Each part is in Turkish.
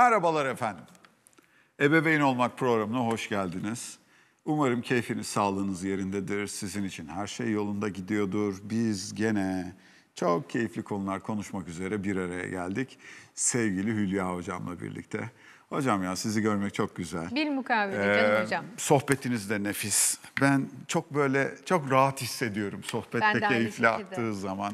Merhabalar efendim. Ebeveyn Olmak programına hoş geldiniz. Umarım keyfiniz, sağlığınız yerindedir. Sizin için her şey yolunda gidiyordur. Biz gene çok keyifli konular konuşmak üzere bir araya geldik. Sevgili Hülya hocamla birlikte. Hocam ya sizi görmek çok güzel. Bir mukavele ee, canım hocam. Sohbetiniz de nefis. Ben çok böyle çok rahat hissediyorum sohbette keyifli aktığı zaman.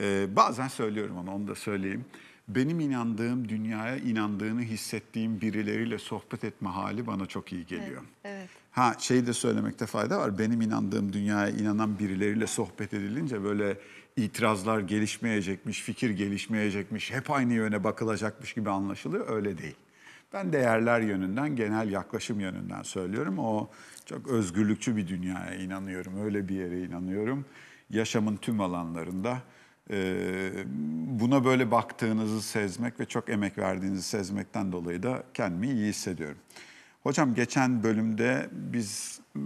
Ee, bazen söylüyorum ama onu da söyleyeyim benim inandığım dünyaya inandığını hissettiğim birileriyle sohbet etme hali bana çok iyi geliyor. Evet. evet. Ha şey de söylemekte fayda var. Benim inandığım dünyaya inanan birileriyle sohbet edilince böyle itirazlar gelişmeyecekmiş, fikir gelişmeyecekmiş, hep aynı yöne bakılacakmış gibi anlaşılıyor. Öyle değil. Ben değerler yönünden, genel yaklaşım yönünden söylüyorum. O çok özgürlükçü bir dünyaya inanıyorum. Öyle bir yere inanıyorum. Yaşamın tüm alanlarında ee, buna böyle baktığınızı sezmek ve çok emek verdiğinizi sezmekten dolayı da kendimi iyi hissediyorum. Hocam geçen bölümde biz ıı,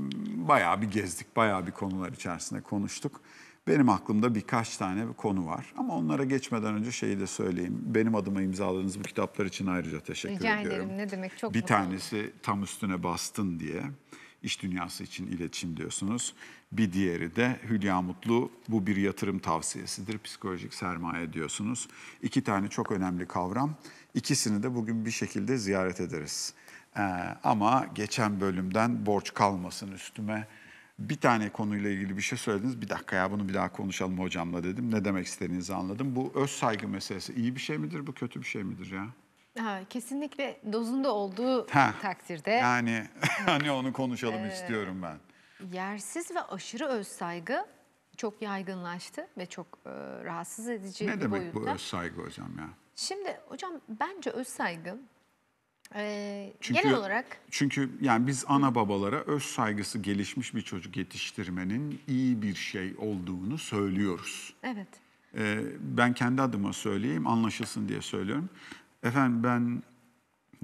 bayağı bir gezdik, bayağı bir konular içerisinde konuştuk. Benim aklımda birkaç tane bir konu var ama onlara geçmeden önce şeyi de söyleyeyim. Benim adıma imzaladığınız bu kitaplar için ayrıca teşekkür Rica ediyorum. Rica ederim ne demek çok Bir mutluyum. tanesi tam üstüne bastın diye iş dünyası için iletişim diyorsunuz. Bir diğeri de Hülya Mutlu bu bir yatırım tavsiyesidir. Psikolojik sermaye diyorsunuz. İki tane çok önemli kavram. İkisini de bugün bir şekilde ziyaret ederiz. Ee, ama geçen bölümden borç kalmasın üstüme. Bir tane konuyla ilgili bir şey söylediniz. Bir dakika ya bunu bir daha konuşalım hocamla dedim. Ne demek istediğinizi anladım. Bu öz saygı meselesi iyi bir şey midir bu kötü bir şey midir ya? Ha, kesinlikle dozunda olduğu ha, takdirde. Yani hani onu konuşalım ee, istiyorum ben. Yersiz ve aşırı öz saygı çok yaygınlaştı ve çok e, rahatsız edici ne bir boyutta. Ne demek bu özsaygı hocam ya? Şimdi hocam bence özsaygı e, çünkü, genel olarak... Çünkü yani biz ana babalara öz saygısı gelişmiş bir çocuk yetiştirmenin iyi bir şey olduğunu söylüyoruz. Evet. E, ben kendi adıma söyleyeyim anlaşılsın diye söylüyorum. Efendim ben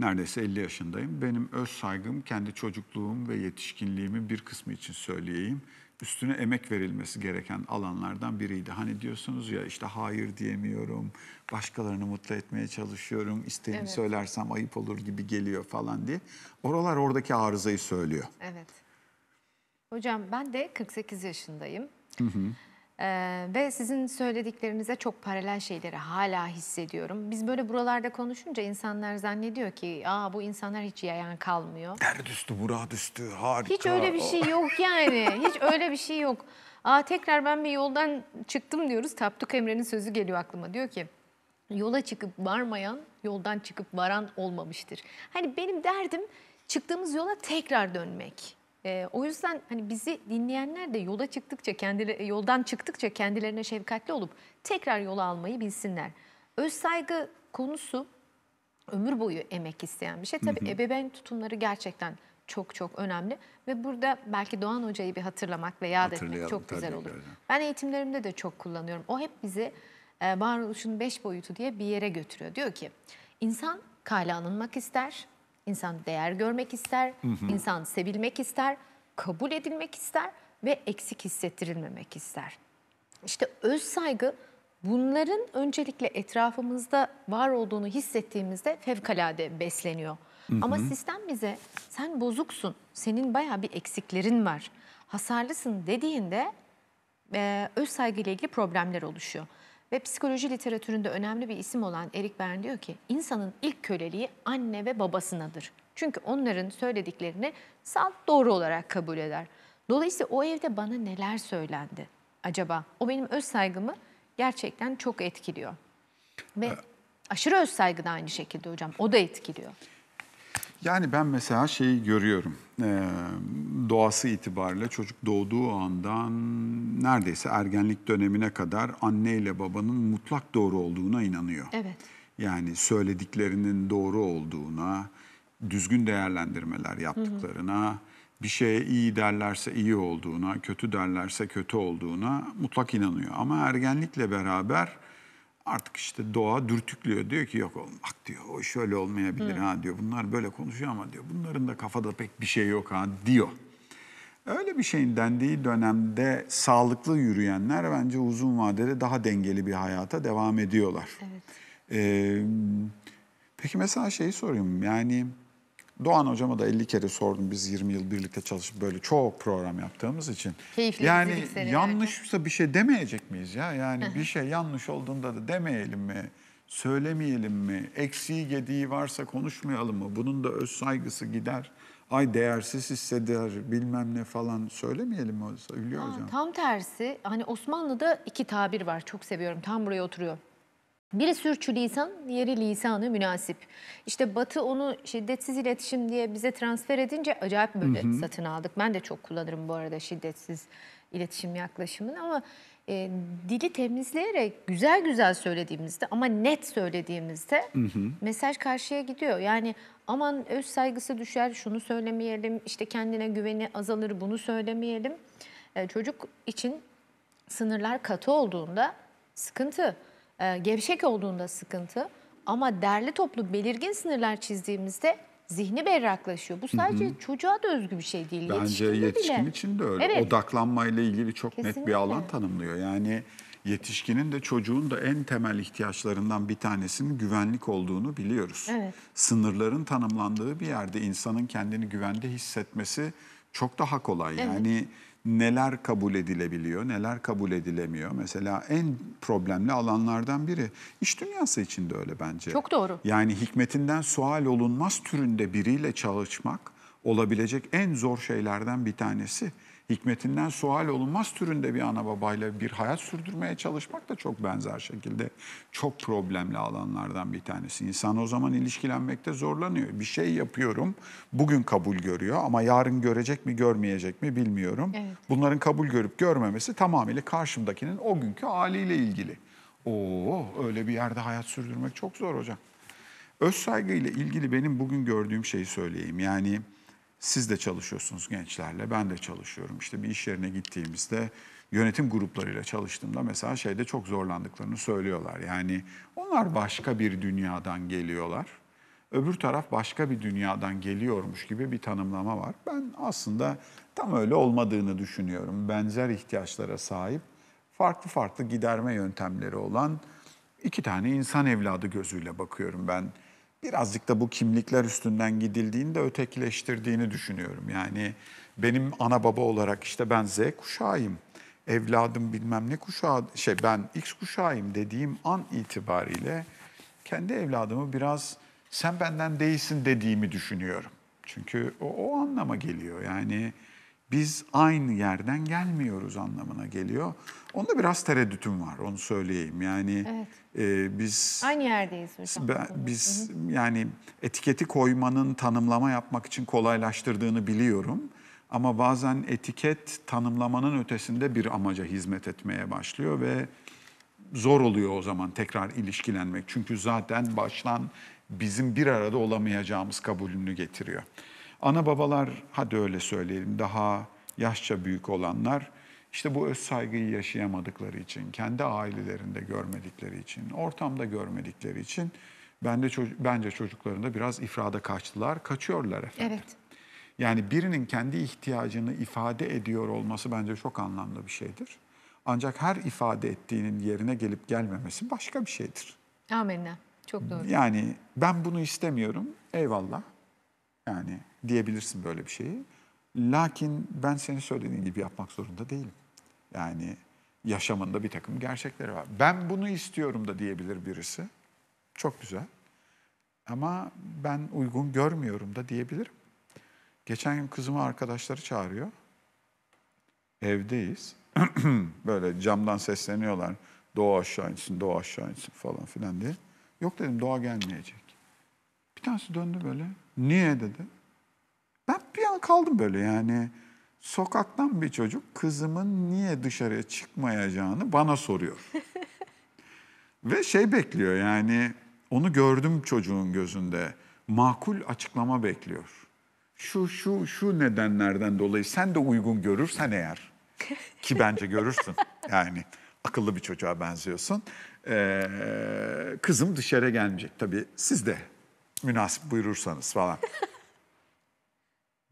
neredeyse 50 yaşındayım. Benim öz saygım kendi çocukluğum ve yetişkinliğimin bir kısmı için söyleyeyim. Üstüne emek verilmesi gereken alanlardan biriydi. Hani diyorsunuz ya işte hayır diyemiyorum, başkalarını mutlu etmeye çalışıyorum, isteğimi evet. söylersem ayıp olur gibi geliyor falan diye. Oralar oradaki arızayı söylüyor. Evet. Hocam ben de 48 yaşındayım. Hı hı. Ee, ve sizin söylediklerinize çok paralel şeyleri hala hissediyorum. Biz böyle buralarda konuşunca insanlar zannediyor ki Aa, bu insanlar hiç yayan kalmıyor. Dert üstü, burak üstü, harika. Hiç öyle bir şey yok yani. hiç öyle bir şey yok. Aa, tekrar ben bir yoldan çıktım diyoruz. Tapduk Emre'nin sözü geliyor aklıma. Diyor ki yola çıkıp varmayan yoldan çıkıp varan olmamıştır. Hani benim derdim çıktığımız yola tekrar dönmek. E, o yüzden hani bizi dinleyenler de yola çıktıkça kendileri e, yoldan çıktıkça kendilerine şefkatli olup tekrar yola almayı bilsinler. Öz saygı konusu ömür boyu emek isteyen bir şey. Tabii hı hı. ebeveyn tutumları gerçekten çok çok önemli ve burada belki Doğan Hoca'yı bir hatırlamak ve yad etmek çok güzel olur. Öyle. Ben eğitimlerimde de çok kullanıyorum. O hep bizi e, varoluşun beş boyutu diye bir yere götürüyor. Diyor ki insan kale alınmak ister, İnsan değer görmek ister, hı hı. insan sevilmek ister, kabul edilmek ister ve eksik hissettirilmemek ister. İşte öz saygı bunların öncelikle etrafımızda var olduğunu hissettiğimizde fevkalade besleniyor. Hı hı. Ama sistem bize sen bozuksun, senin baya bir eksiklerin var, hasarlısın dediğinde e, öz saygıyla ilgili problemler oluşuyor. Ve psikoloji literatüründe önemli bir isim olan Erik Berne diyor ki insanın ilk köleliği anne ve babasınadır. Çünkü onların söylediklerini salt doğru olarak kabul eder. Dolayısıyla o evde bana neler söylendi acaba? O benim öz saygımı gerçekten çok etkiliyor. Ve ee, aşırı öz saygı da aynı şekilde hocam o da etkiliyor. Yani ben mesela şeyi görüyorum. Ee, doğası itibariyle çocuk doğduğu andan neredeyse ergenlik dönemine kadar anne ile babanın mutlak doğru olduğuna inanıyor. Evet. Yani söylediklerinin doğru olduğuna, düzgün değerlendirmeler yaptıklarına, bir şeye iyi derlerse iyi olduğuna, kötü derlerse kötü olduğuna mutlak inanıyor. Ama ergenlikle beraber Artık işte doğa dürtüklüyor. Diyor ki yok oğlum bak diyor o şöyle olmayabilir Hı. ha diyor. Bunlar böyle konuşuyor ama diyor bunların da kafada pek bir şey yok ha diyor. Öyle bir şeyin dendiği dönemde sağlıklı yürüyenler bence uzun vadede daha dengeli bir hayata devam ediyorlar. Evet. Ee, peki mesela şeyi sorayım yani... Doğan hocama da 50 kere sordum. Biz 20 yıl birlikte çalışıp böyle çok program yaptığımız için. Keyifli yani yanlışsa bir şey demeyecek miyiz ya? Yani bir şey yanlış olduğunda da demeyelim mi? Söylemeyelim mi? Eksiği gediği varsa konuşmayalım mı? Bunun da öz saygısı gider. Ay değersiz hisseder bilmem ne falan söylemeyelim mi Hülya Hocam? Tam tersi hani Osmanlı'da iki tabir var çok seviyorum tam buraya oturuyor. Biri sürçülisan, diğeri lisanı münasip. İşte Batı onu şiddetsiz iletişim diye bize transfer edince acayip böyle hı hı. satın aldık. Ben de çok kullanırım bu arada şiddetsiz iletişim yaklaşımını ama e, dili temizleyerek güzel güzel söylediğimizde ama net söylediğimizde hı hı. mesaj karşıya gidiyor. Yani aman öz saygısı düşer, şunu söylemeyelim, işte kendine güveni azalır, bunu söylemeyelim. E, çocuk için sınırlar katı olduğunda sıkıntı. Ee, gevşek olduğunda sıkıntı ama derli toplu belirgin sınırlar çizdiğimizde zihni berraklaşıyor. Bu sadece hı hı. çocuğa da özgü bir şey değil. Bence yetişkin bile. için de öyle. Evet. Odaklanmayla ilgili çok Kesinlikle. net bir alan tanımlıyor. Yani yetişkinin de çocuğun da en temel ihtiyaçlarından bir tanesinin güvenlik olduğunu biliyoruz. Evet. Sınırların tanımlandığı bir yerde insanın kendini güvende hissetmesi çok daha kolay. Evet. Yani neler kabul edilebiliyor, neler kabul edilemiyor. Mesela en problemli alanlardan biri. iş dünyası için de öyle bence. Çok doğru. Yani hikmetinden sual olunmaz türünde biriyle çalışmak olabilecek en zor şeylerden bir tanesi hikmetinden sual olunmaz türünde bir ana babayla bir hayat sürdürmeye çalışmak da çok benzer şekilde çok problemli alanlardan bir tanesi. İnsan o zaman ilişkilenmekte zorlanıyor. Bir şey yapıyorum, bugün kabul görüyor ama yarın görecek mi görmeyecek mi bilmiyorum. Evet. Bunların kabul görüp görmemesi tamamıyla karşımdakinin o günkü haliyle ilgili. Oo öyle bir yerde hayat sürdürmek çok zor hocam. Öz saygıyla ilgili benim bugün gördüğüm şeyi söyleyeyim. Yani siz de çalışıyorsunuz gençlerle, ben de çalışıyorum. İşte bir iş yerine gittiğimizde yönetim gruplarıyla çalıştığımda mesela şeyde çok zorlandıklarını söylüyorlar. Yani onlar başka bir dünyadan geliyorlar. Öbür taraf başka bir dünyadan geliyormuş gibi bir tanımlama var. Ben aslında tam öyle olmadığını düşünüyorum. Benzer ihtiyaçlara sahip farklı farklı giderme yöntemleri olan iki tane insan evladı gözüyle bakıyorum ben birazcık da bu kimlikler üstünden gidildiğinde ötekileştirdiğini düşünüyorum. Yani benim ana baba olarak işte ben Z kuşağıyım, evladım bilmem ne kuşağı, şey ben X kuşağıyım dediğim an itibariyle kendi evladımı biraz sen benden değilsin dediğimi düşünüyorum. Çünkü o, o anlama geliyor yani biz aynı yerden gelmiyoruz anlamına geliyor. Onda biraz tereddütüm var onu söyleyeyim. Yani evet. e, biz aynı yerdeyiz hocam. Be, biz hı hı. yani etiketi koymanın tanımlama yapmak için kolaylaştırdığını biliyorum. Ama bazen etiket tanımlamanın ötesinde bir amaca hizmet etmeye başlıyor ve zor oluyor o zaman tekrar ilişkilenmek. Çünkü zaten baştan bizim bir arada olamayacağımız kabulünü getiriyor. Ana babalar hadi öyle söyleyelim daha yaşça büyük olanlar işte bu öz saygıyı yaşayamadıkları için, kendi ailelerinde görmedikleri için, ortamda görmedikleri için ben de çocuk, bence çocuklarında biraz ifrada kaçtılar, kaçıyorlar efendim. Evet. Yani birinin kendi ihtiyacını ifade ediyor olması bence çok anlamlı bir şeydir. Ancak her ifade ettiğinin yerine gelip gelmemesi başka bir şeydir. Amenna. Çok doğru. Yani ben bunu istemiyorum. Eyvallah. Yani diyebilirsin böyle bir şeyi. Lakin ben senin söylediğin gibi yapmak zorunda değilim. Yani yaşamında bir takım gerçekleri var. Ben bunu istiyorum da diyebilir birisi. Çok güzel. Ama ben uygun görmüyorum da diyebilirim. Geçen gün kızımı arkadaşları çağırıyor. Evdeyiz. Böyle camdan sesleniyorlar. Doğa aşağı insin, doğa aşağı insin falan filan diye. Yok dedim doğa gelmeyecek. Bir tanesi döndü böyle. Niye dedi kaldım böyle yani. Sokaktan bir çocuk kızımın niye dışarıya çıkmayacağını bana soruyor. Ve şey bekliyor yani onu gördüm çocuğun gözünde. Makul açıklama bekliyor. Şu şu şu nedenlerden dolayı sen de uygun görürsen eğer ki bence görürsün yani akıllı bir çocuğa benziyorsun. Ee, kızım dışarı gelmeyecek tabii siz de münasip buyurursanız falan.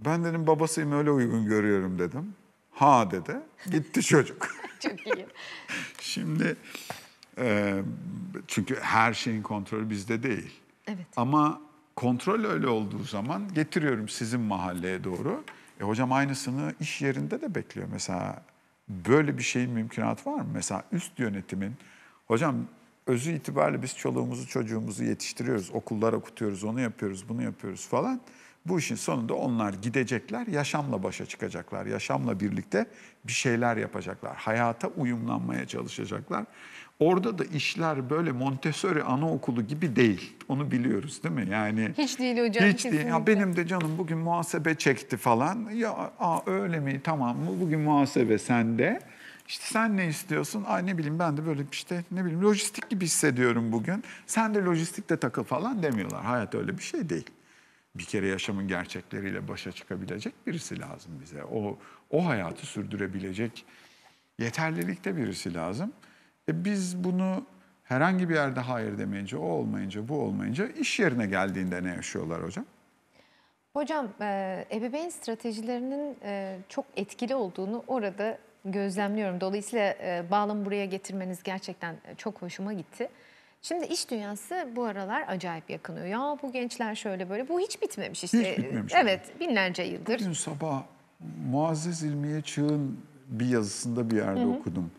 Ben dedim babasıyım öyle uygun görüyorum dedim. Ha dedi. Gitti çocuk. Çok iyi. Şimdi e, çünkü her şeyin kontrolü bizde değil. Evet. Ama kontrol öyle olduğu zaman getiriyorum sizin mahalleye doğru. E hocam aynısını iş yerinde de bekliyor. Mesela böyle bir şeyin mümkünatı var mı? Mesela üst yönetimin hocam özü itibariyle biz çoluğumuzu çocuğumuzu yetiştiriyoruz. Okullara okutuyoruz, onu yapıyoruz, bunu yapıyoruz falan. Bu işin sonunda onlar gidecekler, yaşamla başa çıkacaklar. Yaşamla birlikte bir şeyler yapacaklar. Hayata uyumlanmaya çalışacaklar. Orada da işler böyle Montessori anaokulu gibi değil. Onu biliyoruz değil mi? Yani hiç değil hocam. Hiç değil. Ya benim de canım bugün muhasebe çekti falan. Ya aa, öyle mi? Tamam mı? Bugün muhasebe sende. İşte sen ne istiyorsun? Ay ne bileyim ben de böyle işte ne bileyim lojistik gibi hissediyorum bugün. Sen de lojistikte takıl falan demiyorlar. Hayat öyle bir şey değil bir kere yaşamın gerçekleriyle başa çıkabilecek birisi lazım bize. O, o hayatı sürdürebilecek yeterlilikte birisi lazım. E biz bunu herhangi bir yerde hayır demeyince, o olmayınca, bu olmayınca iş yerine geldiğinde ne yaşıyorlar hocam? Hocam e, ebeveyn stratejilerinin e, çok etkili olduğunu orada gözlemliyorum. Dolayısıyla e, bağlamı buraya getirmeniz gerçekten e, çok hoşuma gitti. Şimdi iş dünyası bu aralar acayip yakınıyor. Ya bu gençler şöyle böyle. Bu hiç bitmemiş işte. Hiç bitmemiş. Evet binlerce yıldır. Bugün sabah Muazzez İlmiye Çığ'ın bir yazısında bir yerde Hı -hı. okudum.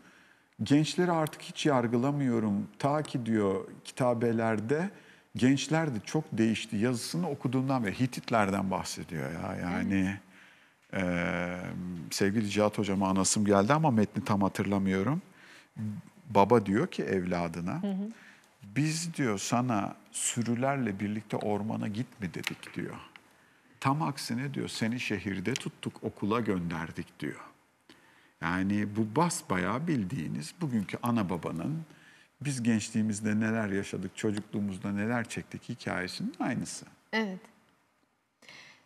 Gençleri artık hiç yargılamıyorum. Ta ki diyor kitabelerde gençler de çok değişti yazısını okuduğundan ve Hititlerden bahsediyor ya yani e, sevgili Cihat hocama anasım geldi ama metni tam hatırlamıyorum baba diyor ki evladına hı. Biz diyor sana sürülerle birlikte ormana gitme dedik diyor. Tam aksine diyor seni şehirde tuttuk okula gönderdik diyor. Yani bu bas basbayağı bildiğiniz bugünkü ana babanın biz gençliğimizde neler yaşadık, çocukluğumuzda neler çektik hikayesinin aynısı. Evet.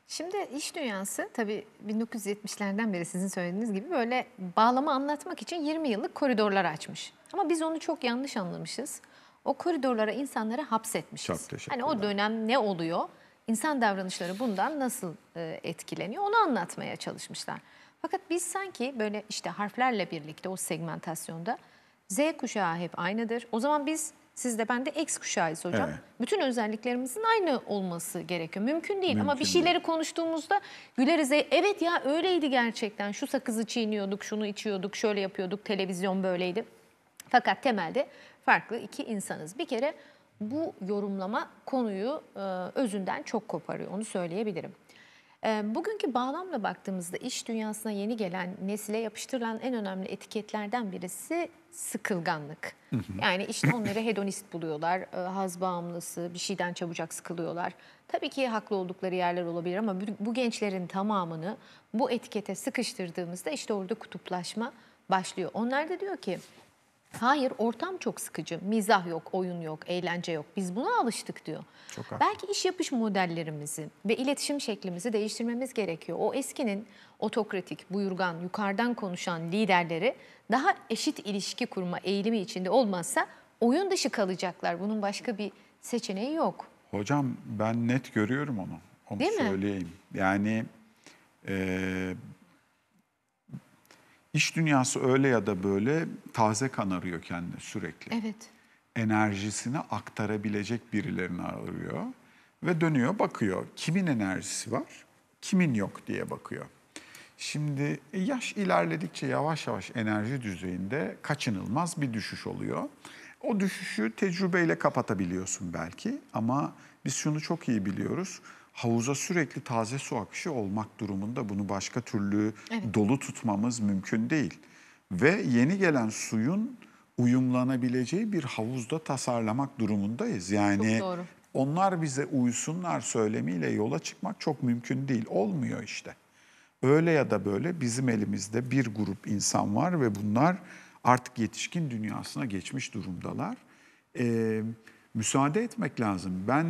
Şimdi iş dünyası tabii 1970'lerden beri sizin söylediğiniz gibi böyle bağlama anlatmak için 20 yıllık koridorlar açmış. Ama biz onu çok yanlış anlamışız o koridorlara insanları hapsetmişiz. Çok teşekkürler. Hani o dönem ne oluyor? İnsan davranışları bundan nasıl e, etkileniyor? Onu anlatmaya çalışmışlar. Fakat biz sanki böyle işte harflerle birlikte o segmentasyonda Z kuşağı hep aynıdır. O zaman biz siz de ben de X kuşağıyız hocam. Evet. Bütün özelliklerimizin aynı olması gerekiyor. Mümkün değil Mümkün ama bir şeyleri değil. konuştuğumuzda güleriz. Evet ya öyleydi gerçekten. Şu sakızı çiğniyorduk, şunu içiyorduk, şöyle yapıyorduk, televizyon böyleydi. Fakat temelde farklı iki insanız. Bir kere bu yorumlama konuyu e, özünden çok koparıyor onu söyleyebilirim. E, bugünkü bağlamla baktığımızda iş dünyasına yeni gelen nesile yapıştırılan en önemli etiketlerden birisi sıkılganlık. Yani işte onları hedonist buluyorlar, e, haz bağımlısı, bir şeyden çabucak sıkılıyorlar. Tabii ki haklı oldukları yerler olabilir ama bu, bu gençlerin tamamını bu etikete sıkıştırdığımızda işte orada kutuplaşma başlıyor. Onlar da diyor ki Hayır ortam çok sıkıcı. Mizah yok, oyun yok, eğlence yok. Biz buna alıştık diyor. Çok Belki iş yapış modellerimizi ve iletişim şeklimizi değiştirmemiz gerekiyor. O eskinin otokratik, buyurgan, yukarıdan konuşan liderleri daha eşit ilişki kurma eğilimi içinde olmazsa oyun dışı kalacaklar. Bunun başka bir seçeneği yok. Hocam ben net görüyorum onu. Onu Değil söyleyeyim. Mi? Yani e, İş dünyası öyle ya da böyle taze kanarıyor kendini sürekli. Evet. Enerjisini aktarabilecek birilerini arıyor ve dönüyor bakıyor. Kimin enerjisi var, kimin yok diye bakıyor. Şimdi yaş ilerledikçe yavaş yavaş enerji düzeyinde kaçınılmaz bir düşüş oluyor. O düşüşü tecrübeyle kapatabiliyorsun belki ama biz şunu çok iyi biliyoruz havuza sürekli taze su akışı olmak durumunda bunu başka türlü evet. dolu tutmamız mümkün değil. Ve yeni gelen suyun uyumlanabileceği bir havuzda tasarlamak durumundayız. Yani onlar bize uysunlar söylemiyle yola çıkmak çok mümkün değil. Olmuyor işte. Öyle ya da böyle bizim elimizde bir grup insan var ve bunlar artık yetişkin dünyasına geçmiş durumdalar. Ee, müsaade etmek lazım. Ben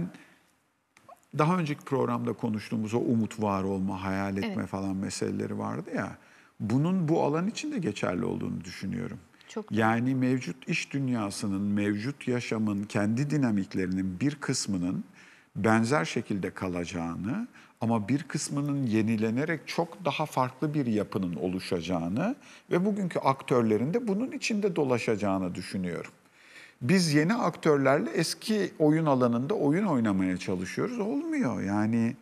daha önceki programda konuştuğumuz o umut var olma, hayal etme evet. falan meseleleri vardı ya. Bunun bu alan için de geçerli olduğunu düşünüyorum. Çok yani mevcut iş dünyasının, mevcut yaşamın, kendi dinamiklerinin bir kısmının benzer şekilde kalacağını ama bir kısmının yenilenerek çok daha farklı bir yapının oluşacağını ve bugünkü aktörlerin de bunun içinde dolaşacağını düşünüyorum. Biz yeni aktörlerle eski oyun alanında oyun oynamaya çalışıyoruz. Olmuyor yani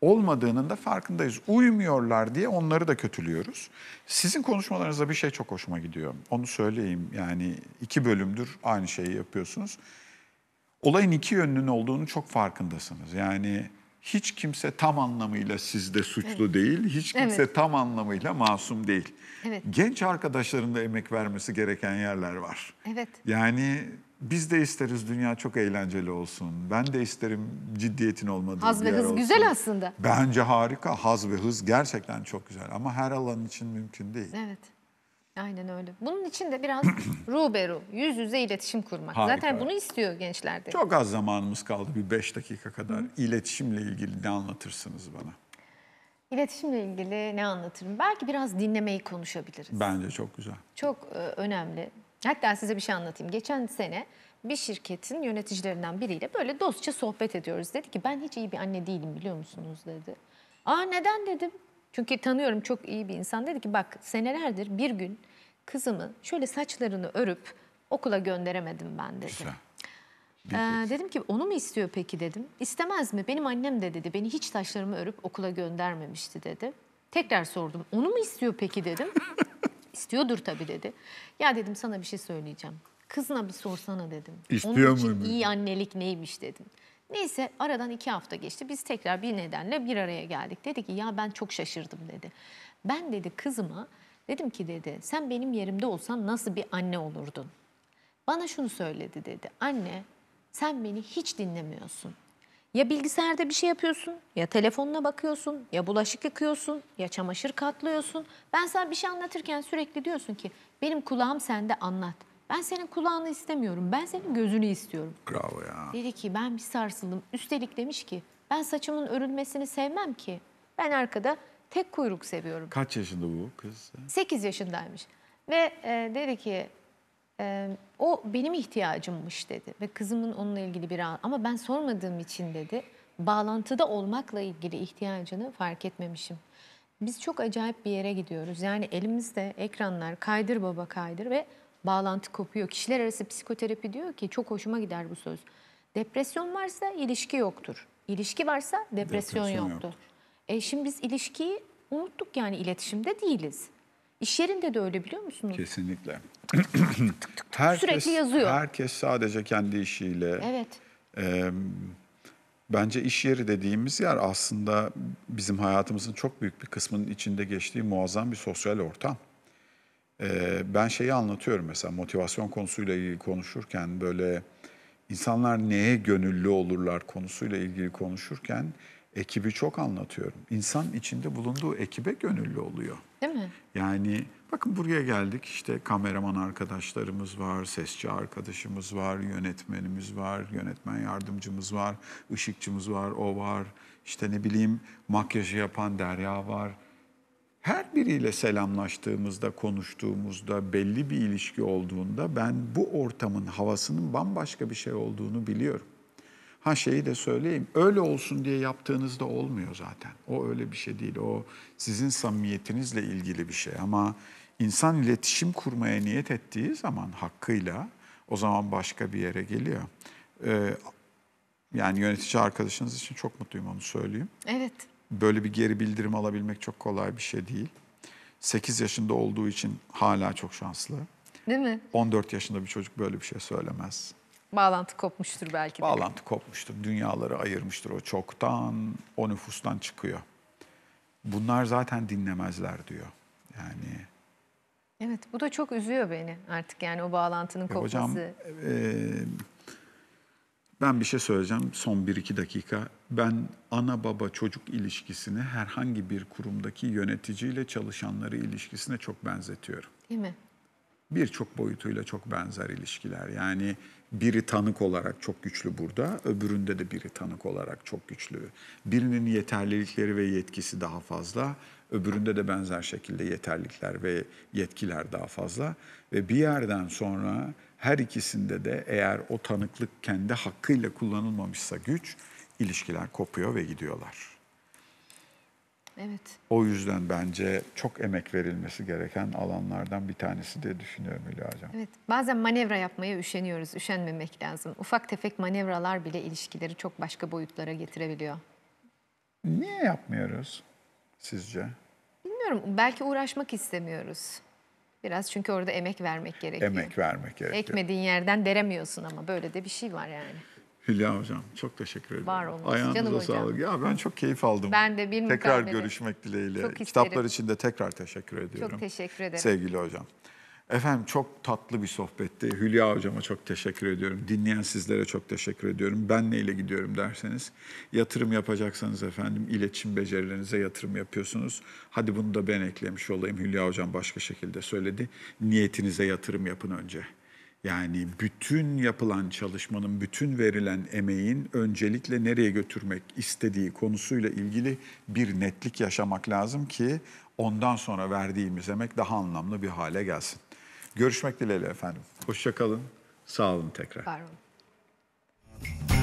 olmadığının da farkındayız. Uymuyorlar diye onları da kötülüyoruz. Sizin konuşmalarınızda bir şey çok hoşuma gidiyor. Onu söyleyeyim yani iki bölümdür aynı şeyi yapıyorsunuz. Olayın iki yönünün olduğunu çok farkındasınız. Yani hiç kimse tam anlamıyla sizde suçlu evet. değil, hiç kimse evet. tam anlamıyla masum değil. Evet. Genç arkadaşların da emek vermesi gereken yerler var. Evet. Yani biz de isteriz dünya çok eğlenceli olsun. Ben de isterim ciddiyetin olmadığı Haz ve hız güzel aslında. Bence harika. Haz ve hız gerçekten çok güzel ama her alan için mümkün değil. Evet. Aynen öyle. Bunun için de biraz ruberu, yüz yüze iletişim kurmak. Harika. Zaten bunu istiyor gençlerde. Çok az zamanımız kaldı bir beş dakika kadar. Hı. İletişimle ilgili ne anlatırsınız bana? İletişimle ilgili ne anlatırım? Belki biraz dinlemeyi konuşabiliriz. Bence çok güzel. Çok e, önemli. Hatta size bir şey anlatayım. Geçen sene bir şirketin yöneticilerinden biriyle böyle dostça sohbet ediyoruz. Dedi ki ben hiç iyi bir anne değilim biliyor musunuz dedi. Aa neden dedim. Çünkü tanıyorum çok iyi bir insan. Dedi ki bak senelerdir bir gün kızımı şöyle saçlarını örüp okula gönderemedim ben dedi. Ee, dedim ki onu mu istiyor peki dedim. İstemez mi? Benim annem de dedi beni hiç saçlarımı örüp okula göndermemişti dedi. Tekrar sordum onu mu istiyor peki dedim. İstiyordur tabii dedi. Ya dedim sana bir şey söyleyeceğim. Kızına bir sorsana dedim. İstiyor Onun için mu? iyi annelik neymiş dedim. Neyse aradan iki hafta geçti. Biz tekrar bir nedenle bir araya geldik. Dedi ki ya ben çok şaşırdım dedi. Ben dedi kızıma dedim ki dedi sen benim yerimde olsan nasıl bir anne olurdun? Bana şunu söyledi dedi. Anne sen beni hiç dinlemiyorsun. Ya bilgisayarda bir şey yapıyorsun, ya telefonuna bakıyorsun, ya bulaşık yıkıyorsun, ya çamaşır katlıyorsun. Ben sana bir şey anlatırken sürekli diyorsun ki benim kulağım sende anlat. Ben senin kulağını istemiyorum. Ben senin gözünü istiyorum. Bravo ya. Dedi ki ben bir sarsıldım. Üstelik demiş ki ben saçımın örülmesini sevmem ki. Ben arkada tek kuyruk seviyorum. Kaç yaşında bu kız? 8 yaşındaymış. Ve e, dedi ki e, o benim ihtiyacımmış dedi. Ve kızımın onunla ilgili bir an. Ama ben sormadığım için dedi bağlantıda olmakla ilgili ihtiyacını fark etmemişim. Biz çok acayip bir yere gidiyoruz. Yani elimizde ekranlar kaydır baba kaydır ve bağlantı kopuyor. Kişiler arası psikoterapi diyor ki çok hoşuma gider bu söz. Depresyon varsa ilişki yoktur. İlişki varsa depresyon, depresyon yoktur. yoktur. E şimdi biz ilişkiyi unuttuk yani iletişimde değiliz. İş yerinde de öyle biliyor musunuz? Kesinlikle. herkes, Sürekli yazıyor. Herkes sadece kendi işiyle. Evet. E, bence iş yeri dediğimiz yer aslında bizim hayatımızın çok büyük bir kısmının içinde geçtiği muazzam bir sosyal ortam. Ee, ben şeyi anlatıyorum mesela motivasyon konusuyla ilgili konuşurken böyle insanlar neye gönüllü olurlar konusuyla ilgili konuşurken ekibi çok anlatıyorum. İnsan içinde bulunduğu ekibe gönüllü oluyor. Değil mi? Yani bakın buraya geldik işte kameraman arkadaşlarımız var, sesçi arkadaşımız var, yönetmenimiz var, yönetmen yardımcımız var, ışıkçımız var, o var. İşte ne bileyim makyajı yapan Derya var her biriyle selamlaştığımızda, konuştuğumuzda, belli bir ilişki olduğunda ben bu ortamın havasının bambaşka bir şey olduğunu biliyorum. Ha şeyi de söyleyeyim, öyle olsun diye yaptığınızda olmuyor zaten. O öyle bir şey değil, o sizin samimiyetinizle ilgili bir şey. Ama insan iletişim kurmaya niyet ettiği zaman hakkıyla o zaman başka bir yere geliyor. Ee, yani yönetici arkadaşınız için çok mutluyum onu söyleyeyim. Evet böyle bir geri bildirim alabilmek çok kolay bir şey değil. 8 yaşında olduğu için hala çok şanslı. Değil mi? 14 yaşında bir çocuk böyle bir şey söylemez. Bağlantı kopmuştur belki de. Bağlantı kopmuştur. Dünyaları ayırmıştır o çoktan. O nüfustan çıkıyor. Bunlar zaten dinlemezler diyor. Yani Evet bu da çok üzüyor beni artık yani o bağlantının e kopması. Hocam e, ben bir şey söyleyeceğim son 1-2 dakika. Ben ana baba çocuk ilişkisini herhangi bir kurumdaki yöneticiyle çalışanları ilişkisine çok benzetiyorum. Değil mi? Birçok boyutuyla çok benzer ilişkiler. Yani biri tanık olarak çok güçlü burada, öbüründe de biri tanık olarak çok güçlü. Birinin yeterlilikleri ve yetkisi daha fazla, öbüründe de benzer şekilde yeterlilikler ve yetkiler daha fazla. Ve bir yerden sonra her ikisinde de eğer o tanıklık kendi hakkıyla kullanılmamışsa güç, ilişkiler kopuyor ve gidiyorlar. Evet. O yüzden bence çok emek verilmesi gereken alanlardan bir tanesi diye düşünüyorum Hülya Hocam. Evet, bazen manevra yapmaya üşeniyoruz, üşenmemek lazım. Ufak tefek manevralar bile ilişkileri çok başka boyutlara getirebiliyor. Niye yapmıyoruz sizce? Bilmiyorum, belki uğraşmak istemiyoruz. Biraz çünkü orada emek vermek gerekiyor. Emek vermek gerekiyor. Ekmediğin yerden deremiyorsun ama böyle de bir şey var yani. Hülya Hocam çok teşekkür ederim. Var olun. Ayağınıza Canım sağlık. Hocam. Ya ben çok keyif aldım. Ben de bir Tekrar görüşmek dileğiyle. Çok Kitaplar isterim. için de tekrar teşekkür ediyorum. Çok teşekkür ederim. Sevgili hocam. Efendim çok tatlı bir sohbetti. Hülya Hocama çok teşekkür ediyorum. Dinleyen sizlere çok teşekkür ediyorum. Ben neyle gidiyorum derseniz. Yatırım yapacaksanız efendim iletişim becerilerinize yatırım yapıyorsunuz. Hadi bunu da ben eklemiş olayım. Hülya Hocam başka şekilde söyledi. Niyetinize yatırım yapın önce. Yani bütün yapılan çalışmanın, bütün verilen emeğin öncelikle nereye götürmek istediği konusuyla ilgili bir netlik yaşamak lazım ki ondan sonra verdiğimiz emek daha anlamlı bir hale gelsin. Görüşmek dileğiyle efendim. Hoşçakalın. Sağ olun tekrar. Var olun.